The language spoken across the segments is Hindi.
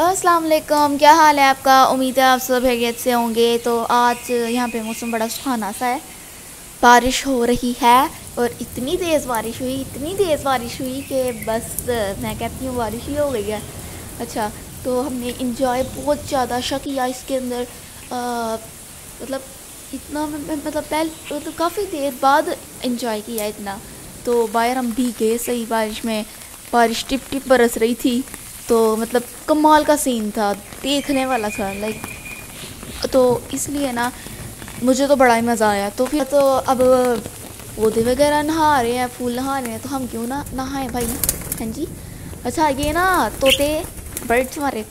असलकम क्या हाल है आपका उम्मीद है आप सब हैरियत से होंगे तो आज यहाँ पे मौसम बड़ा सुहाना सा है बारिश हो रही है और इतनी तेज़ बारिश हुई इतनी तेज़ बारिश हुई कि बस मैं कहती हूँ बारिश ही हो गई है अच्छा तो हमने इंजॉय बहुत ज़्यादा अच्छा किया इसके अंदर आ, मतलब इतना मतलब पहले मतलब तो काफ़ी देर बाद इंजॉय किया इतना तो बाहर हम भी गए सही बारिश में बारिश टिप टिप बरस रही थी तो मतलब कमाल का सीन था देखने वाला था लाइक तो इसलिए ना मुझे तो बड़ा ही मज़ा आया तो फिर तो अब पौधे वगैरह नहा रहे हैं फूल नहा रहे हैं तो हम क्यों ना नहाएं भाई हाँ जी अच्छा ये ना तोते बर्ड्स हमारे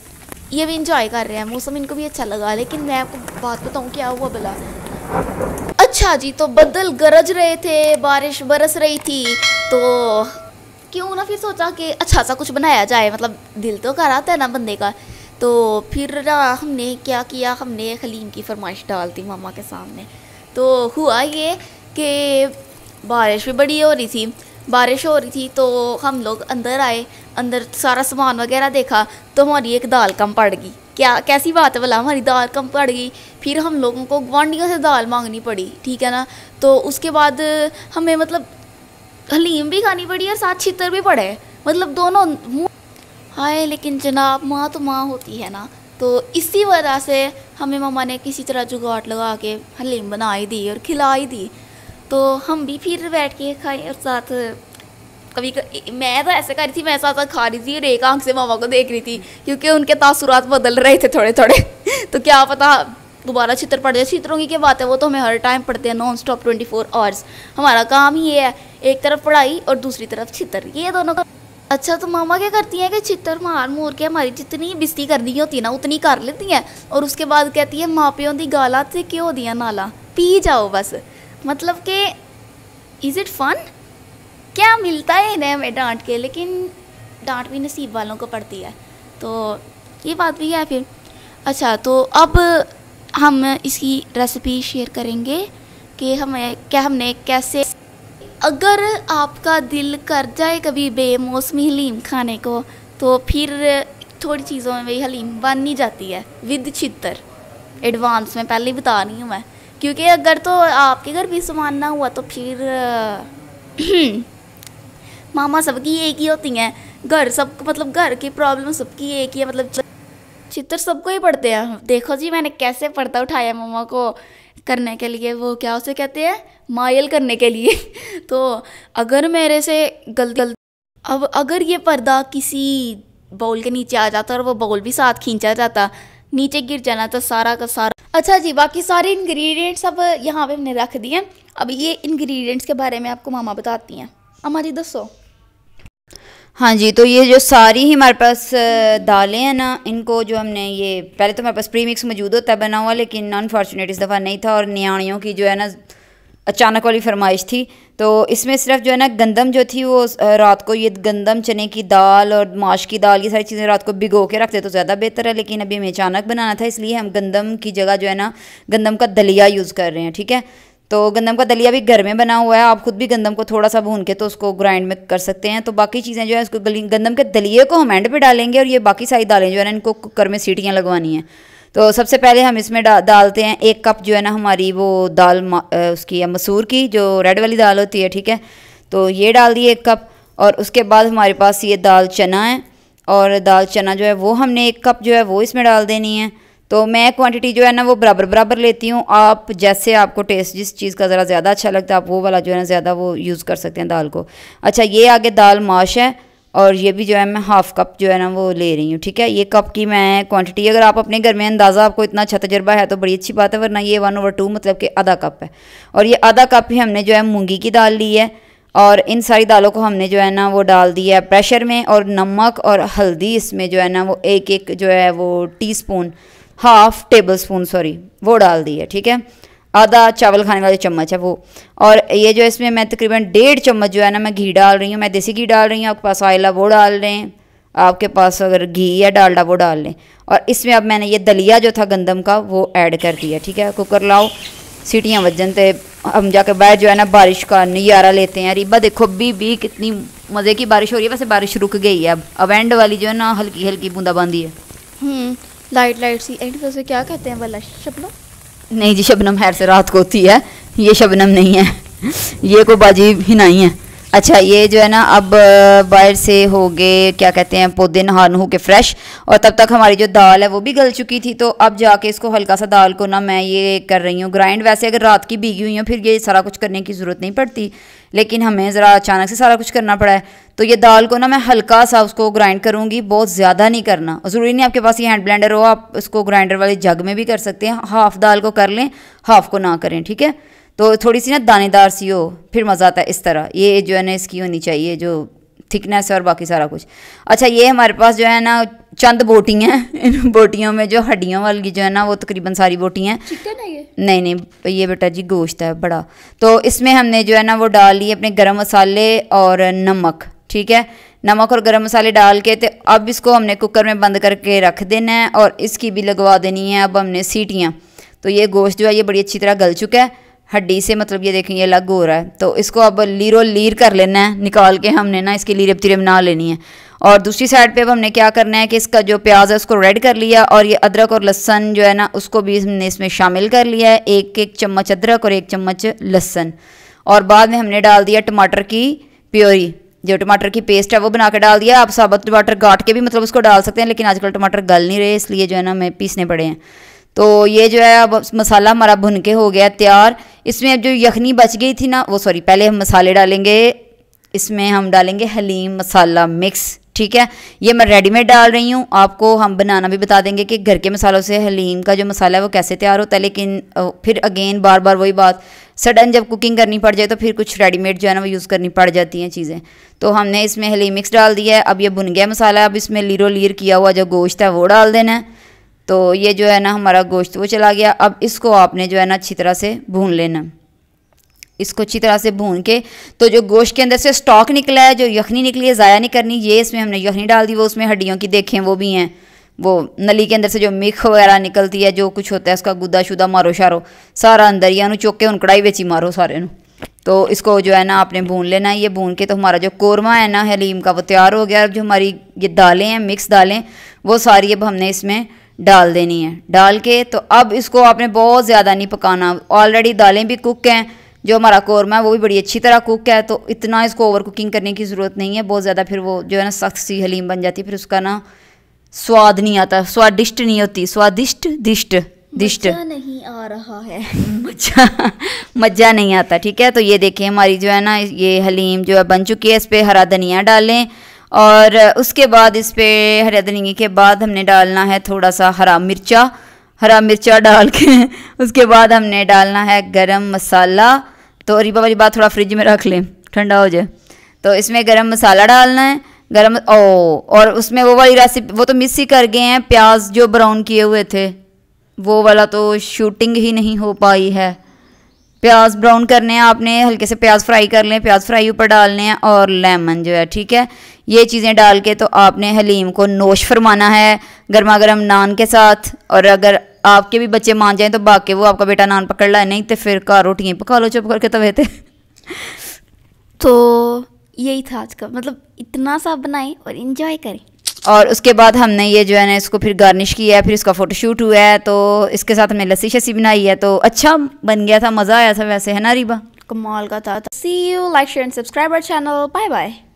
ये भी इंजॉय कर रहे हैं मौसम इनको भी अच्छा लगा लेकिन मैं आपको बात बताऊँ क्या हुआ भला अच्छा जी तो बदल गरज रहे थे बारिश बरस रही थी तो क्यों ना फिर सोचा कि अच्छा सा कुछ बनाया जाए मतलब दिल तो कर आता है ना बंदे का तो फिर ना हमने क्या किया हमने खलीम की फरमाइश डाल दी मामा के सामने तो हुआ ये कि बारिश भी बड़ी हो रही थी बारिश हो रही थी तो हम लोग अंदर आए अंदर सारा सामान वगैरह देखा तो हमारी एक दाल कम पड़ गई क्या कैसी बात है भला हमारी दाल कम पड़ गई फिर हम लोगों को गुआढ़ियों से दाल मांगनी पड़ी ठीक है ना तो उसके बाद हमें मतलब हलीम भी खानी पड़ी और साथ छितर भी पड़े मतलब दोनों हाय लेकिन जनाब माँ तो माँ होती है ना तो इसी वजह से हमें मम्मा ने किसी तरह जुगाड़ लगा के हलीम बनाई दी और खिलाई दी तो हम भी फिर बैठ के खाए और साथ कभी कर, मैं तो ऐसे कर रही थी मैं साथ साथ खा रही थी और एक आंख से मामा को देख रही थी क्योंकि उनके तासुरात बदल रहे थे थोड़े थोड़े तो क्या पता दोबारा छित्र पढ़ते जाए छित्रों की क्या बात है वो तो हमें हर टाइम पढ़ते हैं non stop twenty four hours हमारा काम ही ये है एक तरफ पढ़ाई और दूसरी तरफ छित्र ये दोनों का अच्छा तो मामा क्या करती हैं कि छित्र मार मोर के हमारी जितनी बिस्ती करनी होती है ना उतनी कर लेती हैं और उसके बाद कहती है माँ प्यो की गाला से क्यों दिया नाला पी जाओ बस मतलब कि इज़ इट फन क्या मिलता है इन्हें हमें डांट के लेकिन डांट भी नसीब वालों को पड़ती है तो ये बात भी है फिर अच्छा तो अब हम इसकी रेसिपी शेयर करेंगे कि हमें क्या हमने कैसे अगर आपका दिल कर जाए कभी बेमौसमी हलीम खाने को तो फिर थोड़ी चीज़ों में भी हलीम बन नहीं जाती है विद छितर एडवांस में पहले ही बता रही हूँ मैं क्योंकि अगर तो आपके घर भी सामान ना हुआ तो फिर मामा सबकी एक ही होती हैं घर सब मतलब घर की प्रॉब्लम सबकी एक ही है मतलब चित्र सबको ही पढ़ते हैं देखो जी मैंने कैसे पढ़ता उठाया मम्मा को करने के लिए वो क्या उसे कहते हैं मायल करने के लिए तो अगर मेरे से गल गलत अब अगर ये पर्दा किसी बाउल के नीचे आ जाता और वो बाउल भी साथ खींचा जाता नीचे गिर जाना तो सारा का सारा अच्छा जी बाकी सारे इंग्रेडिएंट्स अब यहाँ पे हमने रख दिए अब ये इंग्रेडिएंट्स के बारे में आपको मामा बताती हैं अम्मा जी दसो हाँ जी तो ये जो सारी ही हमारे पास दालें हैं ना इनको जो हमने ये पहले तो हमारे पास प्री मिक्स मौजूद होता है बना हुआ लेकिन अनफॉर्चुनेट इस दफ़ा नहीं था और न्याणियों की जो है ना अचानक वाली फरमाइश थी तो इसमें सिर्फ जो है ना गंदम जो थी वो रात को ये गंदम चने की दाल और माश की दाल ये सारी चीज़ें रात को भिगो के रखते तो ज़्यादा बेहतर है लेकिन अभी हमें अचानक बनाना था इसलिए हम गंदम की जगह जो है ना गंदम का दलिया यूज़ कर रहे हैं ठीक है तो गंदम का दलिया भी घर में बना हुआ है आप खुद भी गंदम को थोड़ा सा भून के तो उसको ग्राइंड में कर सकते हैं तो बाकी चीज़ें जो है उसको गंदम के दलिए को हम एंड पे डालेंगे और ये बाकी सारी दालें जो है ना इनको कुकर में सीटियाँ लगवानी हैं तो सबसे पहले हम इसमें डा, डालते हैं एक कप जो है ना हमारी वो दाल उसकी है मसूर की जो रेड वाली दाल होती है ठीक है तो ये डाल दिए एक कप और उसके बाद हमारे पास ये दाल चना है और दाल चना जो है वो हमने एक कप जो है वो इसमें डाल देनी है तो मैं क्वांटिटी जो है ना वो बराबर बराबर लेती हूँ आप जैसे आपको टेस्ट जिस चीज़ का ज़रा ज़्यादा अच्छा लगता है आप वो वाला जो है ना ज़्यादा वो यूज़ कर सकते हैं दाल को अच्छा ये आगे दाल माश है और ये भी जो है मैं हाफ़ कप जो है ना वो ले रही हूँ ठीक है ये कप की मैं क्वांटिटी अगर आप अपने घर में अंदाज़ा आपको इतना अच्छा तजर्बा है तो बड़ी अच्छी बात है वरना ये वन ओवर टू मतलब कि आधा कप है और ये आधा कप ही हमने जो है मूँगी की दाल ली है और इन सारी दालों को हमने जो है ना वो डाल दिया है प्रेशर में और नमक और हल्दी इसमें जो है ना वो एक एक जो है वो spoon half tablespoon sorry वो डाल दी है ठीक है आधा चावल खाने वाले चम्मच है वो और ये जो इसमें मैं तकरीबन डेढ़ चम्मच जो है ना मैं घी डाल रही हूँ मैं देसी घी डाल रही हूँ आपके पास है वो डाल रहे हैं आपके पास अगर घी या डालडा वो डाल लें और इसमें अब मैंने ये दलिया जो था गंदम का वो ऐड कर दिया ठीक है कुकर लाओ सीटियाँ वजन तो हम जाकर बाहर जो है ना बारिश का नज़ारा लेते हैं रीबा देखो भी भी कितनी मज़े की बारिश हो रही है वैसे बारिश रुक गई है अब अब एंड वाली जो है ना हल्की हल्की बूंदाबांदी है हम्म, लाइट लाइट सी एंड उसे क्या कहते हैं वाला शबनम नहीं जी शबनम हैर से रात को होती है ये शबनम नहीं है ये को बाजी ही नहीं है अच्छा ये जो है ना अब बाहर से हो गए क्या कहते हैं पौधे नहा नहू के फ्रेश और तब तक हमारी जो दाल है वो भी गल चुकी थी तो अब जाके इसको हल्का सा दाल को ना मैं ये कर रही हूँ ग्राइंड वैसे अगर रात की भीगी हुई हो फिर ये सारा कुछ करने की ज़रूरत नहीं पड़ती लेकिन हमें ज़रा अचानक से सारा कुछ करना पड़ा है तो ये दाल को ना मैं हल्का सा उसको ग्राइंड करूँगी बहुत ज़्यादा नहीं करना ज़रूरी नहीं आपके पास ये हैंड ब्लेंडर हो आप उसको ग्राइंडर वाले जग में भी कर सकते हैं हाफ़ दाल को कर लें हाफ़ को ना करें ठीक है तो थोड़ी सी ना दानेदार सी हो फिर मज़ा आता है इस तरह ये जो है ना इसकी होनी चाहिए जो थिकनेस और बाकी सारा कुछ अच्छा ये हमारे पास जो है ना चंद बोटी हैं इन बोटियों में जो हड्डियों वाली जो है ना वो तकरीबन सारी बोटी हैं नहीं नहीं ये बेटा जी गोश्त है बड़ा तो इसमें हमने जो है ना वो डाल डाली अपने गर्म मसाले और नमक ठीक है नमक और गरम मसाले डाल के तो अब इसको हमने कुकर में बंद करके रख देना है और इसकी भी लगवा देनी है अब हमने सीटियाँ तो ये गोश्त जो है ये बड़ी अच्छी तरह गल चुका है हड्डी से मतलब ये देखें ये अलग हो रहा है तो इसको अब लीरो लीर कर लेना है निकाल के हमने ना इसकी लीरब तिरब ना लेनी है और दूसरी साइड पे अब हमने क्या करना है कि इसका जो प्याज है उसको रेड कर लिया और ये अदरक और लहसन जो है ना उसको भी हमने इसमें शामिल कर लिया है एक एक चम्मच अदरक और एक चम्मच लहसन और बाद में हमने डाल दिया टमाटर की प्योरी जो टमाटर की पेस्ट है वो बना के डाल दिया आप साबुत टमाटर गाट के भी मतलब उसको डाल सकते हैं लेकिन आजकल टमाटर गल नहीं रहे इसलिए जो है ना हमें पीसने पड़े हैं तो ये जो है अब मसाला हमारा भुन के हो गया तैयार इसमें अब जो यखनी बच गई थी ना वो सॉरी पहले हम मसाले डालेंगे इसमें हम डालेंगे हलीम मसाला मिक्स ठीक है ये मैं रेडीमेड डाल रही हूँ आपको हम बनाना भी बता देंगे कि घर के मसालों से हलीम का जो मसाला है वो कैसे तैयार होता है लेकिन फिर अगेन बार बार वही बात सडन जब कुकिंग करनी पड़ जाए तो फिर कुछ रेडीमेड जो है ना वो यूज़ करनी पड़ जाती हैं चीज़ें तो हमने इसमें हलीम मिक्स डाल दिया है अब ये भुन गया मसाला अब इसमें लीरो लीर किया हुआ जो गोश्त है वो डाल देना है तो ये जो है ना हमारा गोश्त वो चला गया अब इसको आपने जो है ना अच्छी तरह से भून लेना इसको अच्छी तरह से भून के तो जो गोश्त के अंदर से स्टॉक निकला है जो यखनी निकली है ज़ाया नहीं करनी ये इसमें हमने यखनी डाल दी वो उसमें हड्डियों की देखें वो भी हैं वो नली के अंदर से जो मिख वगैरह निकलती है जो कुछ होता है उसका गुदा शुदा मारो शारो सारा अंदर या चुक के उन कढ़ाई बेची मारो सारे तो इसको जो है ना आपने भून लेना ये भून के तो हमारा जो कौरमा है ना हलीम का वो तैयार हो गया जो हमारी ये दालें हैं मिक्स दालें वो सारी अब हमने इसमें डाल देनी है डाल के तो अब इसको आपने बहुत ज़्यादा नहीं पकाना ऑलरेडी दालें भी कुक हैं जो हमारा कौरमा है वो भी बड़ी अच्छी तरह कुक है तो इतना इसको ओवर कुकिंग करने की ज़रूरत नहीं है बहुत ज़्यादा फिर वो जो है ना सख्त सी हलीम बन जाती है फिर उसका ना स्वाद नहीं आता स्वादिष्ट नहीं होती स्वादिष्ट दिष्ट दिष्ट नहीं आ रहा है मजा मजा नहीं आता ठीक है तो ये देखें हमारी जो है ना ये हलीम जो है बन चुकी है इस पर हरा धनिया डालें और उसके बाद इस पर हरा धनिए के बाद हमने डालना है थोड़ा सा हरा मिर्चा हरा मिर्चा डाल के उसके बाद हमने डालना है गरम मसाला तो रिबा वाली बात थोड़ा फ्रिज में रख लें ठंडा हो जाए तो इसमें गरम मसाला डालना है गरम ओ और उसमें वो वाली रेसिपी वो तो मिस ही कर गए हैं प्याज जो ब्राउन किए हुए थे वो वाला तो शूटिंग ही नहीं हो पाई है प्याज ब्राउन करने हैं आपने हल्के से प्याज फ्राई कर लें प्याज फ्राई ऊपर डालने हैं और लेमन जो है ठीक है ये चीज़ें डाल के तो आपने हलीम को नोश फरमाना है गर्मा गर्म नान के साथ और अगर आपके भी बच्चे मान जाएं तो बाकी वो आपका बेटा नान पकड़ लाए नहीं तो फिर कार रोटियाँ पका लो चुप करके तवे थे तो यही था आज का मतलब इतना सा बनाएं और इन्जॉय करें और उसके बाद हमने ये जो है ना इसको फिर गार्निश किया है फिर इसका फ़ोटोशूट हुआ है तो इसके साथ हमने लस्सी शस्सी बनाई है तो अच्छा बन गया था मज़ा आया था वैसे है ना रिबा कमाल का था see you like share and subscribe our channel bye bye